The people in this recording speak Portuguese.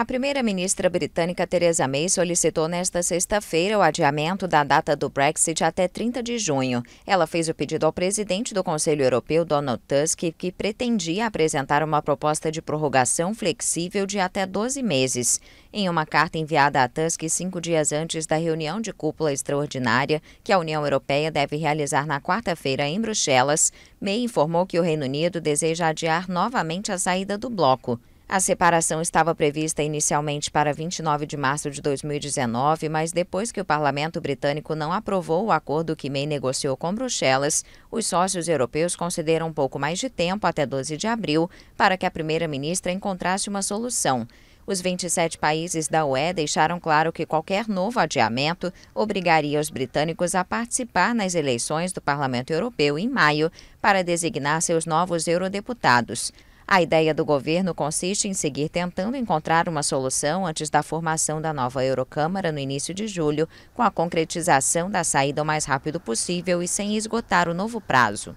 A primeira-ministra britânica Theresa May solicitou nesta sexta-feira o adiamento da data do Brexit até 30 de junho. Ela fez o pedido ao presidente do Conselho Europeu, Donald Tusk, que pretendia apresentar uma proposta de prorrogação flexível de até 12 meses. Em uma carta enviada a Tusk cinco dias antes da reunião de cúpula extraordinária que a União Europeia deve realizar na quarta-feira em Bruxelas, May informou que o Reino Unido deseja adiar novamente a saída do bloco. A separação estava prevista inicialmente para 29 de março de 2019, mas depois que o parlamento britânico não aprovou o acordo que May negociou com Bruxelas, os sócios europeus concederam um pouco mais de tempo, até 12 de abril, para que a primeira-ministra encontrasse uma solução. Os 27 países da UE deixaram claro que qualquer novo adiamento obrigaria os britânicos a participar nas eleições do Parlamento Europeu em maio para designar seus novos eurodeputados. A ideia do governo consiste em seguir tentando encontrar uma solução antes da formação da nova Eurocâmara no início de julho, com a concretização da saída o mais rápido possível e sem esgotar o novo prazo.